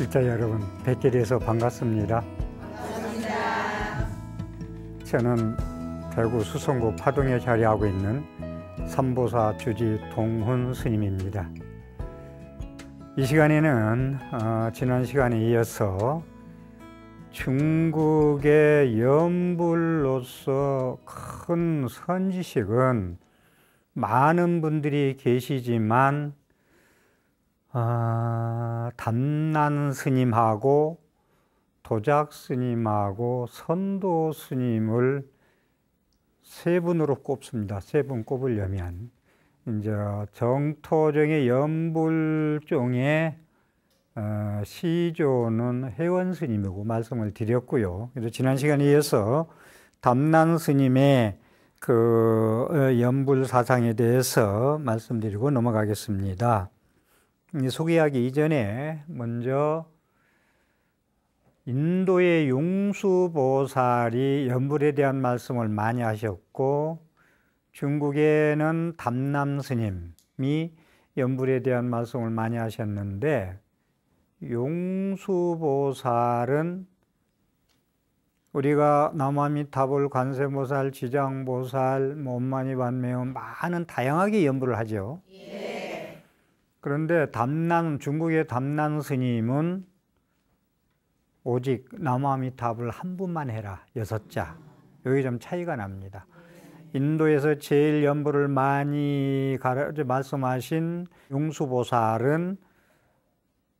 일자 여러분, 뵙게 돼서 반갑습니다. 반갑습니다. 저는 대구 수성구 파동에 자리하고 있는 삼보사 주지 동훈 스님입니다. 이 시간에는 어, 지난 시간에 이어서 중국의 연불로서 큰 선지식은 많은 분들이 계시지만 아, 단난 스님하고 도작 스님하고 선도 스님을 세 분으로 꼽습니다. 세 분 꼽으려면 이제 정토정의 연불종의 어, 시조는 회원 스님이고 말씀을 드렸고요. 그래서 지난 시간에 이어서 담난 스님의 그 연불 어, 사상에 대해서 말씀드리고 넘어가겠습니다. 소개하기 이전에 먼저 인도의 용수보살이 연불에 대한 말씀을 많이 하셨고 중국에는 담남 스님이 연불에 대한 말씀을 많이 하셨는데 용수보살은 우리가 남아미타불 관세보살, 지장보살, 몸만이 뭐 반매운 많은 다양하게 연불을 하죠. 예. 그런데 담난 중국의 담난 스님은 오직 남아미탑을 한 분만 해라 여섯 자 여기 좀 차이가 납니다. 인도에서 제일 연보를 많이 말씀하신 용수보살은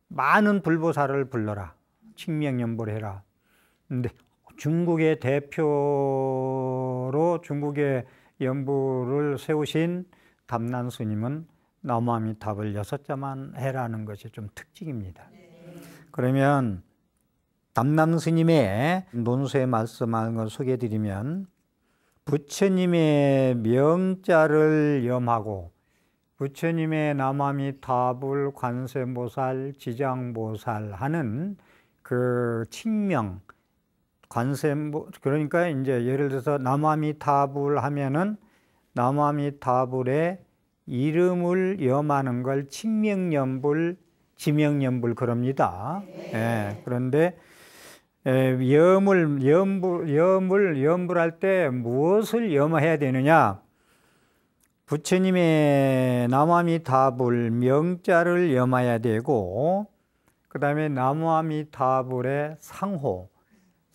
많은 불보살을 불러라 칭명연보를 해라. 근데 중국의 대표로 중국의 연보를 세우신 담난 스님은 나무함이 답을 여섯 자만 해라는 것이 좀 특징입니다. 그러면 담남 스님의 논수의 말씀하는 걸 소개해드리면 부처님의 명자를 염하고 부처님의 남함이 답을 관세보살, 지장보살 하는 그 칭명 관세 그러니까 이제 예를 들어서 남함이 답을 하면은 남함이 답을의 이름을 염하는 걸칭명염불지명염불 그럽니다. 네. 예, 그런데 예, 염을 염불 염을 염불할 때 무엇을 염해야 되느냐? 부처님의 남아미다불 명자를 염해야 되고 그다음에 남아미다불의 상호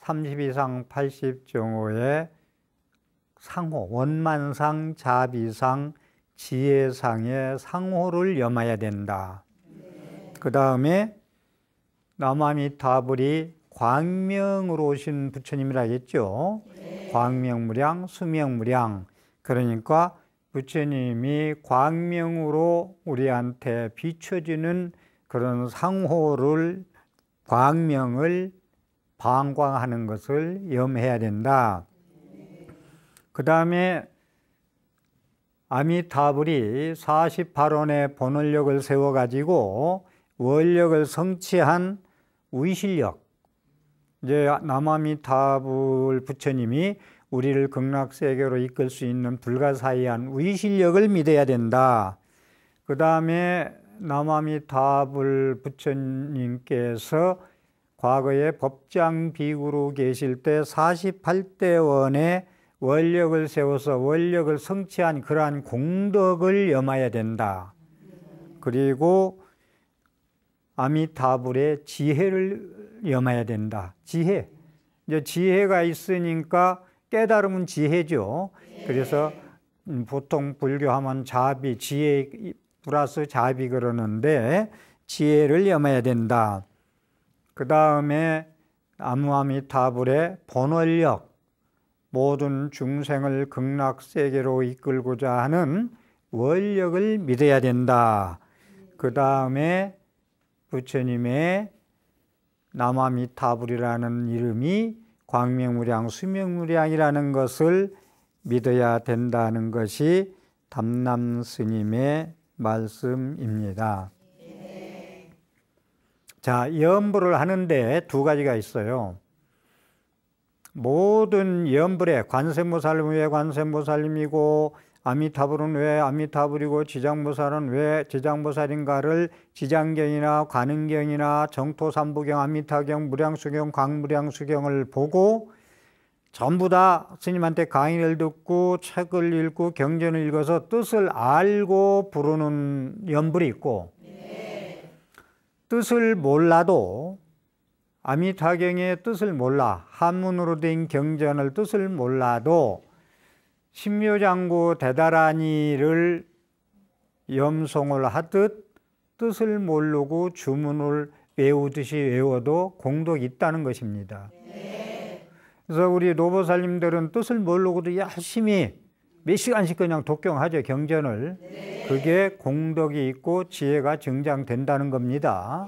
32상 80정호의 상호 원만상 자비상 지혜상의 상호를 염해야 된다. 그 다음에 남아미타불이 광명으로 오신 부처님이라 했죠. 네. 광명무량, 수명무량. 그러니까 부처님이 광명으로 우리한테 비춰지는 그런 상호를 광명을 방광하는 것을 염해야 된다. 그 다음에 아미타불이 48원의 본원력을 세워가지고 원력을 성취한 위실력 이제 남아미타불 부처님이 우리를 극락세계로 이끌 수 있는 불가사의한 위실력을 믿어야 된다 그 다음에 남아미타불 부처님께서 과거에 법장 비구로 계실 때 48대원의 원력을 세워서 원력을 성취한 그러한 공덕을 염하야 된다. 그리고 아미타불의 지혜를 염하야 된다. 지혜. 이제 지혜가 있으니까 깨달음은 지혜죠. 그래서 보통 불교하면 자비, 지혜 플러스 자비 그러는데 지혜를 염해야 된다. 그 다음에 아무아미타불의 본원력 모든 중생을 극락 세계로 이끌고자 하는 원력을 믿어야 된다. 그 다음에 부처님의 남아미타불이라는 이름이 광명무량, 수명무량이라는 것을 믿어야 된다는 것이 담남 스님의 말씀입니다. 자, 염불을 하는데 두 가지가 있어요. 모든 염불에 관세무살림왜 관세무살림이고 아미타불은 왜 아미타불이고 지장무살은왜 지장보살인가를 지장경이나 관음경이나 정토삼부경, 아미타경, 무량수경, 광무량수경을 보고 전부 다 스님한테 강의를 듣고 책을 읽고 경전을 읽어서 뜻을 알고 부르는 염불이 있고 네. 뜻을 몰라도 아미타경의 뜻을 몰라 한문으로 된 경전을 뜻을 몰라도 신묘장구 대다라니를 염송을 하듯 뜻을 모르고 주문을 외우듯이 외워도 공덕이 있다는 것입니다. 그래서 우리 노보살님들은 뜻을 모르고도 열심히 몇 시간씩 그냥 독경하죠 경전을 그게 공덕이 있고 지혜가 증장된다는 겁니다.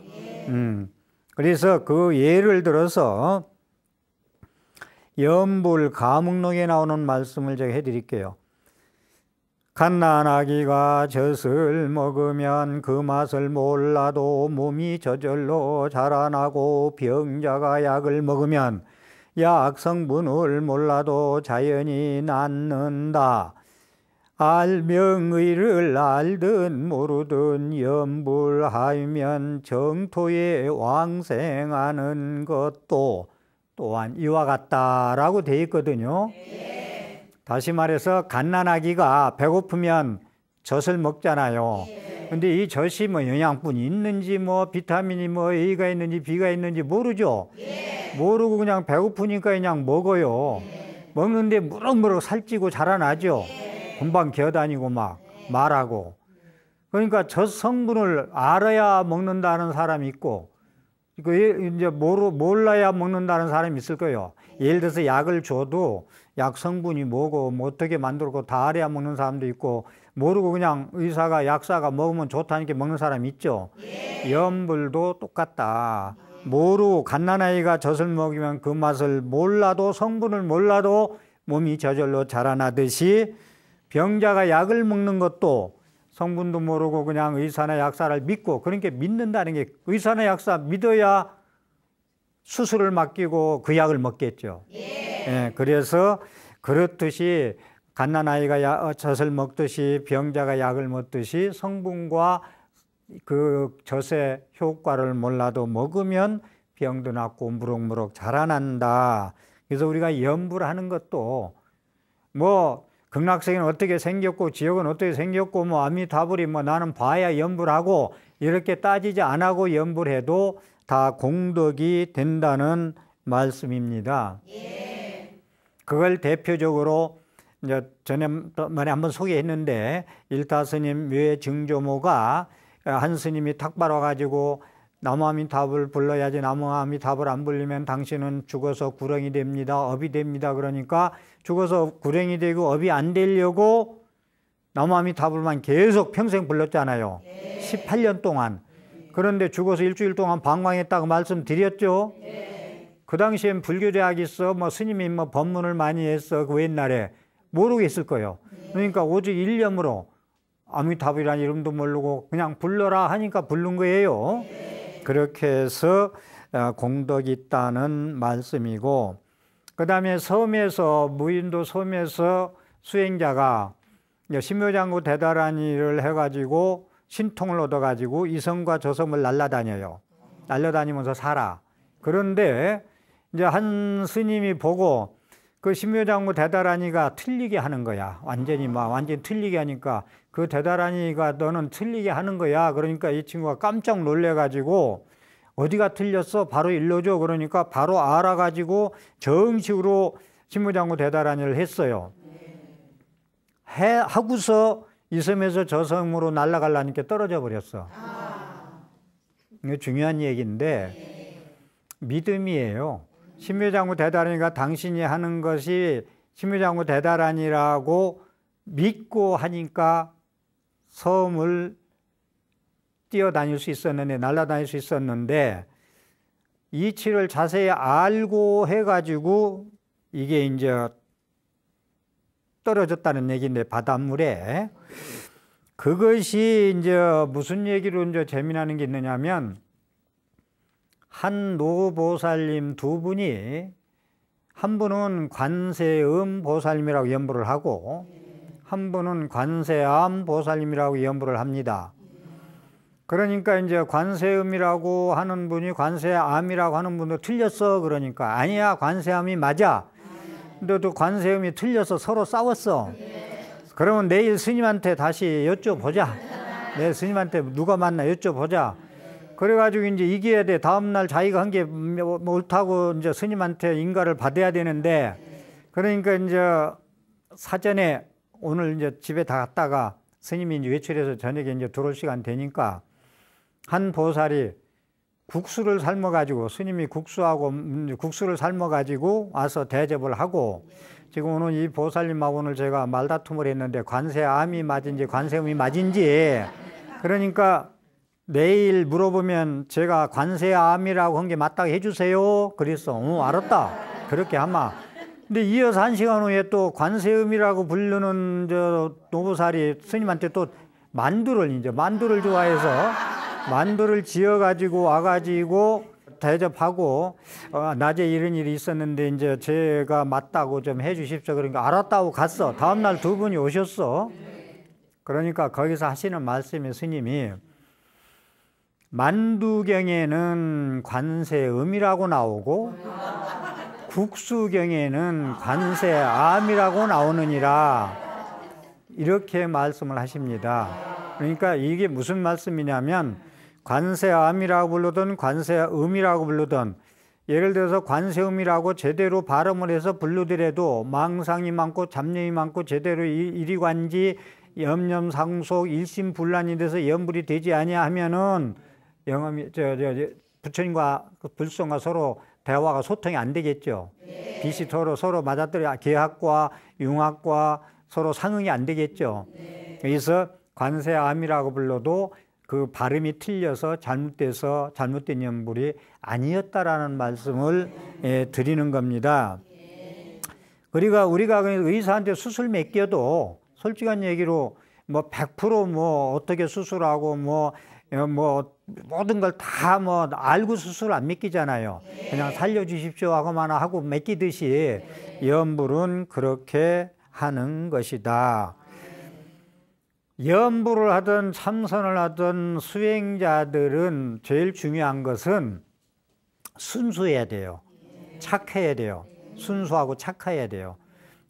음. 그래서 그 예를 들어서 염불 가목록에 나오는 말씀을 제가 해드릴게요. 갓난아기가 젖을 먹으면 그 맛을 몰라도 몸이 저절로 자라나고 병자가 약을 먹으면 약 성분을 몰라도 자연히 낫는다. 알명의를 알든 모르든 염불하면 정토에 왕생하는 것도 또한 이와 같다라고 돼 있거든요. 예. 다시 말해서 갓난아기가 배고프면 젖을 먹잖아요. 예. 근데 이 젖이 뭐 영양분이 있는지 뭐 비타민이 뭐 A가 있는지 B가 있는지 모르죠. 예. 모르고 그냥 배고프니까 그냥 먹어요. 먹는데 무럭무럭 살찌고 자라나죠. 금방겨어다니고막 말하고 그러니까 저 성분을 알아야 먹는다는 사람이 있고 그 이제 모르 몰라야 먹는다는 사람이 있을 거예요. 예를 들어서 약을 줘도 약 성분이 뭐고 뭐 어떻게 만들고 다 알아야 먹는 사람도 있고 모르고 그냥 의사가 약사가 먹으면 좋다니까 먹는 사람이 있죠. 염불도 똑같다. 모르고 갓난아이가 젖을 먹이면 그 맛을 몰라도 성분을 몰라도 몸이 저절로 자라나듯이 병자가 약을 먹는 것도 성분도 모르고 그냥 의사나 약사를 믿고 그러니까 믿는다는 게 의사나 약사 믿어야 수술을 맡기고 그 약을 먹겠죠. 예. 예 그래서 그렇듯이 갓난아이가 야, 어, 젖을 먹듯이 병자가 약을 먹듯이 성분과 그 젖의 효과를 몰라도 먹으면 병도 낫고 무럭무럭 자라난다. 그래서 우리가 염불하는 것도 뭐 극락생은 어떻게 생겼고 지역은 어떻게 생겼고 뭐 아미타불이 뭐 나는 봐야 염불하고 이렇게 따지지 않고 염불해도다 공덕이 된다는 말씀입니다. 예. 그걸 대표적으로 이제 전에 말에 한번 소개했는데 일타 스님 외 증조모가 한 스님이 탁 발와가지고 나무아미답을 불러야지 나무아미답을 안 불리면 당신은 죽어서 구렁이 됩니다. 업이 됩니다. 그러니까 죽어서 구렁이 되고 업이 안 되려고 나무아미답을만 계속 평생 불렀잖아요. 네. 18년 동안. 그런데 죽어서 일주일 동안 방황했다고 말씀드렸죠. 네. 그 당시엔 불교 대학이 있어 뭐 스님이 뭐 법문을 많이 했어 그 옛날에 모르겠을 거예요. 그러니까 오직 일념으로 아미타불이라는 이름도 모르고 그냥 불러라 하니까 부른 거예요. 네. 그렇게 해서 어, 공덕이 있다는 말씀이고 그 다음에 섬에서 무인도 섬에서 수행자가 신묘장구 대단한 일을 해가지고 신통을 얻어가지고 이성과저성을 날라다녀요. 날려다니면서 살아. 그런데 이제 한 스님이 보고 그 신묘장구 대달하니가 틀리게 하는 거야. 완전히 막 완전히 틀리게 하니까 그대다란니가 너는 틀리게 하는 거야. 그러니까 이 친구가 깜짝 놀래가지고 어디가 틀렸어? 바로 일러줘. 그러니까 바로 알아가지고 정식으로 신무장구 대다란니를 했어요. 해, 하고서 이 섬에서 저 섬으로 날아갈라니까 떨어져 버렸어. 이게 중요한 얘기인데 믿음이에요. 신묘장구 대다란니가 당신이 하는 것이 신묘장구 대다란니라고 믿고 하니까 섬을 뛰어다닐 수 있었는데 날아다닐 수 있었는데 이치를 자세히 알고 해가지고 이게 이제 떨어졌다는 얘기인데 바닷물에 그것이 이제 무슨 얘기로 이제 재미나는 게 있느냐면 한 노보살님 두 분이 한 분은 관세음 보살님이라고 연부를 하고 한 분은 관세암 보살님이라고 연부를 합니다. 그러니까 이제 관세음이라고 하는 분이 관세암이라고 하는 분도 틀렸어 그러니까 아니야 관세암이 맞아. 근데도 관세음이 틀려서 서로 싸웠어. 그러면 내일 스님한테 다시 여쭤보자. 내 스님한테 누가 만나 여쭤보자. 그래가지고 이제 이겨야 돼. 다음날 자기가 한게 뭐, 뭐 옳다고 이제 스님한테 인가를 받아야 되는데 그러니까 이제 사전에 오늘 이제 집에 다 갔다가 스님이 이제 외출해서 저녁에 이제 들어올 시간 되니까 한 보살이 국수를 삶아 가지고 스님이 국수하고 음, 국수를 삶아 가지고 와서 대접을 하고 지금 오늘 이 보살님하고 오늘 제가 말다툼을 했는데 관세암이 맞은지 관세음이 맞은지 그러니까 내일 물어보면 제가 관세암이라고 한 게 맞다고 해주세요. 그래서 어 알았다. 그렇게 아마 근데 이어서 한 시간 후에 또 관세음이라고 부르는 저노부살이 스님한테 또 만두를 이제 만두를 좋아해서 만두를 지어 가지고 와 가지고 대접하고 어, 낮에 이런 일이 있었는데 이제 제가 맞다고 좀 해주십시오. 그러니까 알았다고 갔어. 다음 날 두 분이 오셨어. 그러니까 거기서 하시는 말씀이 스님이 만두경에는 관세음이라고 나오고 국수경에는 관세 암이라고 나오느니라 이렇게 말씀을 하십니다. 그러니까 이게 무슨 말씀이냐면 관세암이라고 부르든 관세음이라고 부르든 예를 들어서 관세음이라고 제대로 발음을 해서 부르더라도 망상이 많고 잡념이 많고 제대로 이관지 염념상속 일심불란이 돼서 염불이 되지 아니하면은 영암이 저, 저, 저 부처님과 그 불성과 서로 대화가 소통이 안 되겠죠. 네. 빛이 서로 서로 맞아떨어 계학과 융합과 서로 상응이 안 되겠죠. 네. 그래서 관세암이라고 불러도 그 발음이 틀려서 잘못돼서 잘못된 연불이 아니었다라는 말씀을 네. 예, 드리는 겁니다. 그리고 우리가 의사한테 수술 맡겨도 솔직한 얘기로 뭐 100%뭐 어떻게 수술하고 뭐뭐 뭐, 어, 뭐 모든 걸 다 뭐 알고 스스로 안믿기잖아요 그냥 살려주십시오 하고만 하고 맡기듯이 염불은 그렇게 하는 것이다. 염불을 하든 참선을 하든 수행자들은 제일 중요한 것은 순수해야 돼요. 착해야 돼요. 순수하고 착해야 돼요.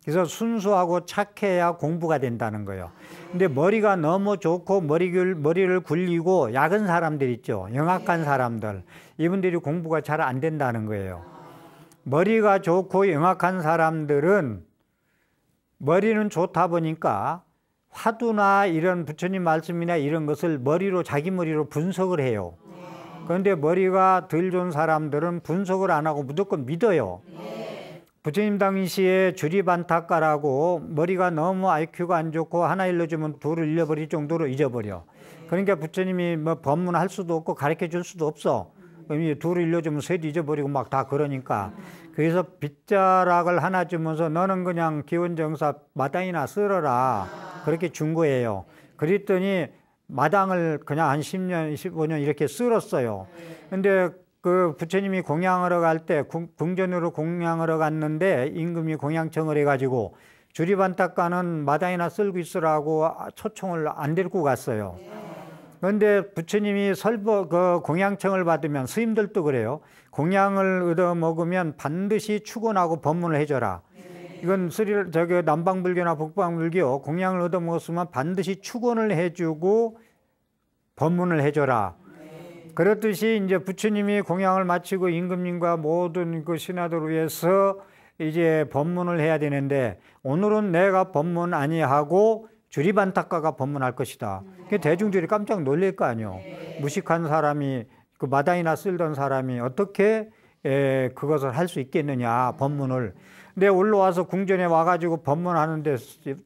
그래서 순수하고 착해야 공부가 된다는 거예요. 근데 머리가 너무 좋고 머리를 머리를 굴리고 약은 사람들 있죠. 영악한 사람들. 이분들이 공부가 잘 안 된다는 거예요. 머리가 좋고 영악한 사람들은 머리는 좋다 보니까 화두나 이런 부처님 말씀이나 이런 것을 머리로 자기 머리로 분석을 해요. 그런데 머리가 덜 좋은 사람들은 분석을 안 하고 무조건 믿어요. 부처님 당시에 주리반타까라고 머리가 너무 IQ가 안 좋고 하나 일러주면 둘을 잃어버릴 정도로 잊어버려. 그러니까 부처님이 뭐 법문할 수도 없고 가르쳐 줄 수도 없어. 이미 둘을 일러주면 셋 잊어버리고 막 다 그러니까. 그래서 빗자락을 하나 주면서 너는 그냥 기원정사 마당이나 쓸어라. 그렇게 준 거예요. 그랬더니 마당을 그냥 한 10년, 15년 이렇게 쓸었어요. 근데 그 부처님이 공양하러 갈 때 궁전으로 공양하러 갔는데 임금이 공양청을 해가지고 주리반탁가는 마당이나 쓸고 있으라고 초청을 안 데리고 갔어요. 그런데 부처님이 설법 그 공양청을 받으면 스님들도 그래요. 공양을 얻어 먹으면 반드시 추원하고 법문을 해줘라. 이건 스릴 저기 남방불교나 북방불교 공양을 얻어 먹었으면 반드시 추원을 해주고 법문을 해줘라. 그렇듯이 이제 부처님이 공양을 마치고 임금님과 모든 그 신하들 위해서 이제 법문을 해야 되는데 오늘은 내가 법문 아니하고 주리반타가가 법문할 것이다. 그 대중들이 깜짝 놀랄 거 아니요. 네. 무식한 사람이 그 마당이나 쓸던 사람이 어떻게 에, 그것을 할 수 있겠느냐 법문을. 근데 올라와서 궁전에 와가지고 법문하는데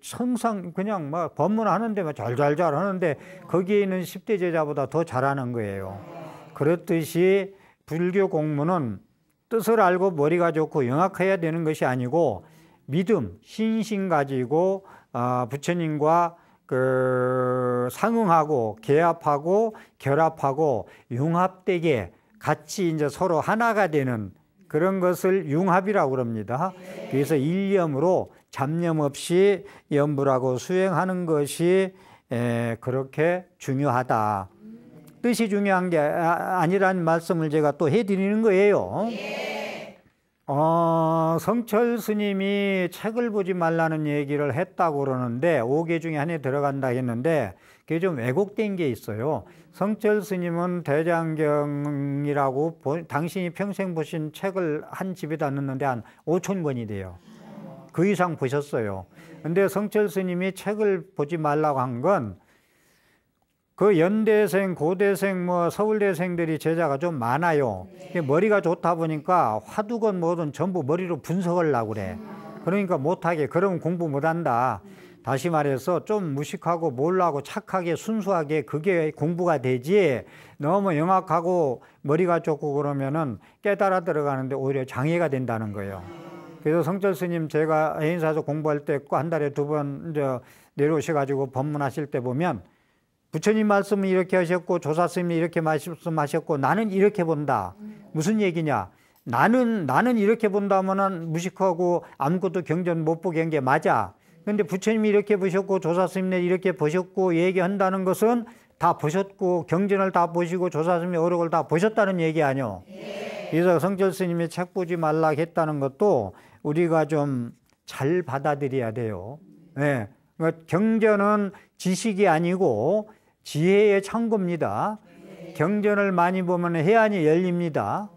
성상 그냥 막 법문하는데 막 잘잘잘 하는데 거기에 있는 십대 제자보다 더 잘하는 거예요. 그렇듯이 불교 공문은 뜻을 알고 머리가 좋고 영악해야 되는 것이 아니고 믿음, 신심 가지고 어, 부처님과 그 상응하고 계합하고 결합하고 융합되게 같이 이제 서로 하나가 되는 그런 것을 융합이라고 그럽니다. 그래서 일념으로 잡념 없이 염불하고 수행하는 것이 그렇게 중요하다. 뜻이 중요한 게 아, 아니라는 말씀을 제가 또 해드리는 거예요. 예. 어, 성철 스님이 책을 보지 말라는 얘기를 했다고 그러는데 5개 중에 하나에 들어간다 했는데 그게 좀 왜곡된 게 있어요. 성철 스님은 대장경이라고 보, 당신이 평생 보신 책을 한 집에다 넣는데 한 5천 권이 돼요. 그 이상 보셨어요. 근데 성철 스님이 책을 보지 말라고 한건 그 연대생, 고대생, 뭐 서울대생들이 제자가 좀 많아요. 네. 머리가 좋다 보니까 화두건 뭐든 전부 머리로 분석을 하고 그래. 음. 그러니까 못하게 그럼 공부 못한다. 다시 말해서 좀 무식하고 몰라고 착하게 순수하게 그게 공부가 되지 너무 영악하고 머리가 좁고 그러면은 깨달아 들어가는데 오히려 장애가 된다는 거예요. 그래서 성철 스님 제가 해인사서 공부할 때 한 달에 두 번 내려오셔 가지고 법문하실 때 보면 부처님 말씀은 이렇게 하셨고 조사스님이 이렇게 말씀하셨고 나는 이렇게 본다. 무슨 얘기냐? 나는 나는 이렇게 본다면은 무식하고 아무것도 경전 못 보게 한 게 맞아. 근데 부처님이 이렇게 보셨고 조사스님이 이렇게 보셨고 얘기한다는 것은 다 보셨고 경전을 다 보시고 조사스님이 어록을 다 보셨다는 얘기 아니요. 예. 그래서 성철 스님이 책 보지 말라 했다는 것도 우리가 좀 잘 받아들여야 돼요. 예. 네. 경전은 지식이 아니고 지혜의 창고입니다. 경전을 많이 보면 해안이 열립니다.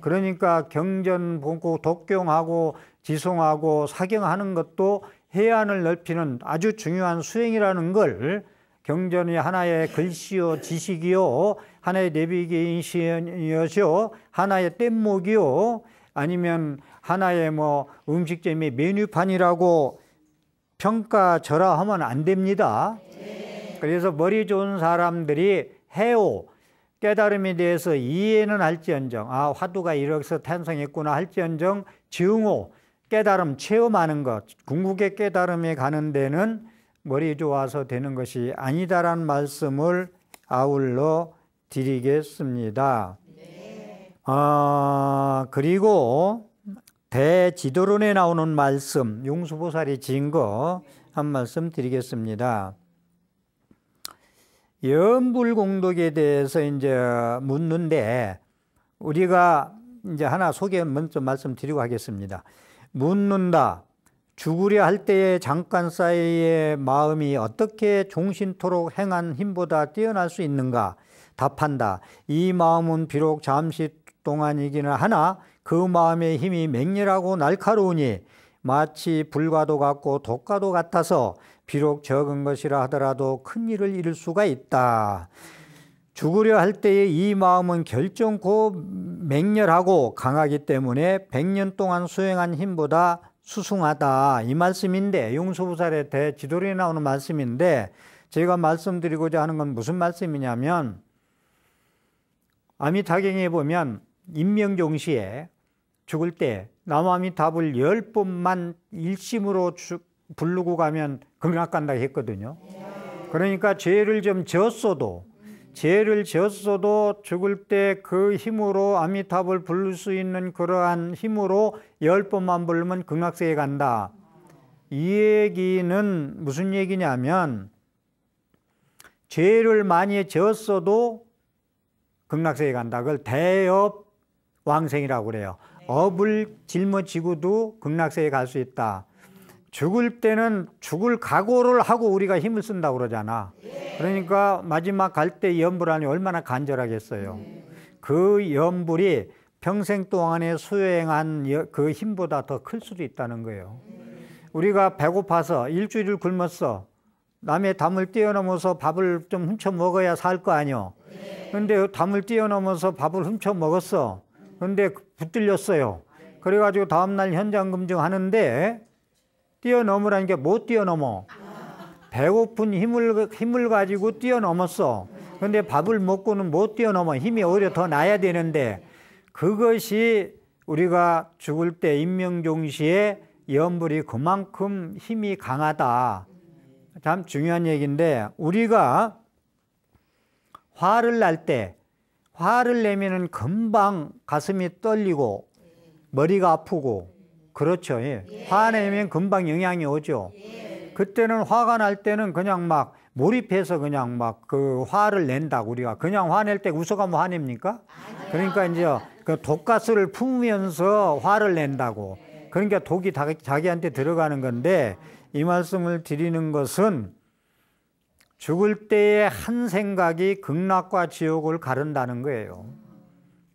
그러니까 경전 보고 독경하고 지송하고 사경하는 것도 해안을 넓히는 아주 중요한 수행이라는 걸 경전이 하나의 글씨요 지식이요 하나의 내비게이션이요 하나의 뗏목이요 아니면 하나의 뭐 음식점의 메뉴판이라고 평가절하하면 안 됩니다. 네. 그래서 머리 좋은 사람들이 해오 깨달음에 대해서 이해는 할지언정 아 화두가 이렇게서 탄생했구나 할지언정 증오 깨달음 체험하는 것 궁극의 깨달음에 가는 데는 머리 좋아서 되는 것이 아니다라는 말씀을 아울러 드리겠습니다. 아 그리고 대지도론에 나오는 말씀 용수보살이 지은 거한 말씀 드리겠습니다. 염불 공덕에 대해서 이제 묻는데 우리가 이제 하나 소개 먼저 말씀드리고 하겠습니다. 묻는다. 죽으려 할 때의 잠깐 사이의 마음이 어떻게 종신토록 행한 힘보다 뛰어날 수 있는가? 답한다. 이 마음은 비록 잠시 동안이기는 하나 그 마음의 힘이 맹렬하고 날카로우니 마치 불과도 같고 독과도 같아서 비록 적은 것이라 하더라도 큰 일을 이룰 수가 있다. 죽으려 할 때에 이 마음은 결정코 맹렬하고 강하기 때문에 100년 동안 수행한 힘보다 수승하다 이 말씀인데 용서부살의 대지도리에 나오는 말씀인데 제가 말씀드리고자 하는 건 무슨 말씀이냐면 아미타경에 보면 인명종시에 죽을 때 남아미답을 열 번만 일심으로 죽, 부르고 가면 극락 간다 고 했거든요. 그러니까 죄를 좀 졌어도 죄를 졌어도 죽을 때 그 힘으로 아미탑을 부를 수 있는 그러한 힘으로 열 번만 부르면 극락세에 간다. 이 얘기는 무슨 얘기냐면 죄를 많이 졌어도 극락세에 간다. 그걸 대업 왕생이라고 그래요. 업을 짊어지고도 극락세에 갈 수 있다. 죽을 때는 죽을 각오를 하고 우리가 힘을 쓴다고 그러잖아. 그러니까 마지막 갈 때 염불안이 얼마나 간절하겠어요. 그 염불이 평생 동안에 수행한 그 힘보다 더 클 수도 있다는 거예요. 우리가 배고파서 일주일을 굶었어. 남의 담을 뛰어넘어서 밥을 좀 훔쳐 먹어야 살 거아니오 근데 담을 뛰어넘어서 밥을 훔쳐 먹었어. 근데 붙들렸어요. 그래가지고 다음날 현장 검증하는데 뛰어넘으라는 게 못 뛰어넘어. 배고픈 힘을, 힘을 가지고 뛰어넘었어. 근데 밥을 먹고는 못 뛰어넘어. 힘이 오히려 더 나야 되는데 그것이 우리가 죽을 때 인명종시에 염불이 그만큼 힘이 강하다. 참 중요한 얘기인데 우리가 화를 날때 화를 내면은 금방 가슴이 떨리고 머리가 아프고 그렇죠. 예. 예. 화내면 금방 영향이 오죠. 예. 그때는 화가 날 때는 그냥 막 몰입해서 그냥 막 그 화를 낸다 우리가 그냥 화낼 때 웃어가면 화냅니까? 그러니까 이제 그 독가스를 품으면서 화를 낸다고. 그러니까 독이 자기한테 들어가는 건데 이 말씀을 드리는 것은 죽을 때의 한 생각이 극락과 지옥을 가른다는 거예요.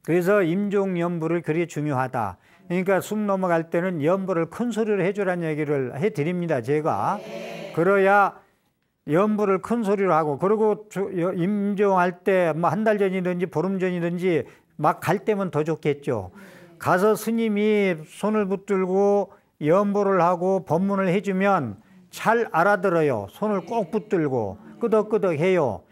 그래서 임종연부를 그리 중요하다. 그러니까 숨 넘어갈 때는 염불을 큰 소리로 해주라는 얘기를 해드립니다. 제가 그래야 염불을 큰 소리로 하고 그리고 임종할 때뭐한달 전이든지 보름 전이든지 막 갈 때면 더 좋겠죠. 가서 스님이 손을 붙들고 염불을 하고 법문을 해주면 잘 알아들어요. 손을 꼭 붙들고 끄덕끄덕 해요.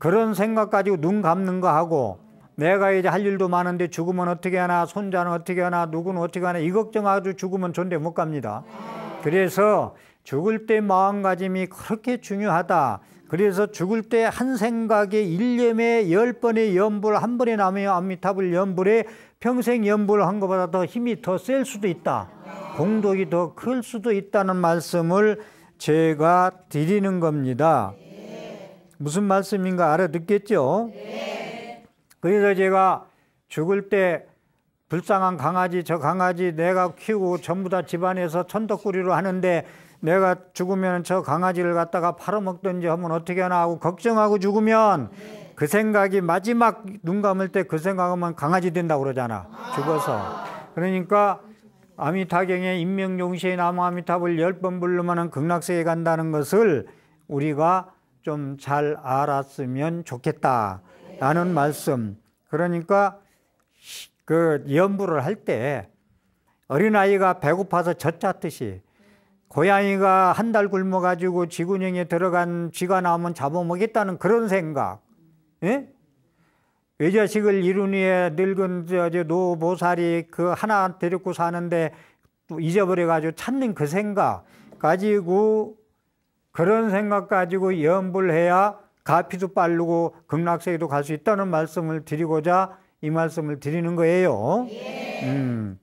그런 생각 가지고 눈 감는 거 하고 내가 이제 할 일도 많은데 죽으면 어떻게 하나 손자는 어떻게 하나 누구는 어떻게 하나 이 걱정하고 죽으면 존대 못 갑니다. 그래서 죽을 때 마음가짐이 그렇게 중요하다. 그래서 죽을 때 한 생각에 일념에열번의 연불 한 번에 남으 암미탑을 연불에 평생 연불한 것보다 더 힘이 더 셀 수도 있다. 공덕이 더 클 수도 있다는 말씀을 제가 드리는 겁니다. 무슨 말씀인가 알아듣겠죠? 그래서 제가 죽을 때 불쌍한 강아지 저 강아지 내가 키우고 전부 다 집안에서 천덕꾸리로 하는데 내가 죽으면 저 강아지를 갖다가 팔아먹든지 하면 어떻게 하나 하고 걱정하고 죽으면 그 생각이 마지막 눈 감을 때 그 생각하면 강아지 된다고 그러잖아 죽어서 그러니까 아미타경의 인명용시에 나무 아미탑을열번 불르면 극락세에 간다는 것을 우리가 좀 잘 알았으면 좋겠다 라는 말씀. 그러니까 그 연부를 할때 어린아이가 배고파서 젖잡듯이 고양이가 한 달 굶어가지고 지구녕에 들어간 쥐가 나오면 잡아먹겠다는 그런 생각. 예? 외자식을 이룬 후에 늙은 노보살이 그 하나 데리고 사는데 잊어버려가지고 찾는 그 생각 가지고 그런 생각 가지고 염불해야 가피도 빠르고 극락세계도 갈 수 있다는 말씀을 드리고자 이 말씀을 드리는 거예요. 예. 음.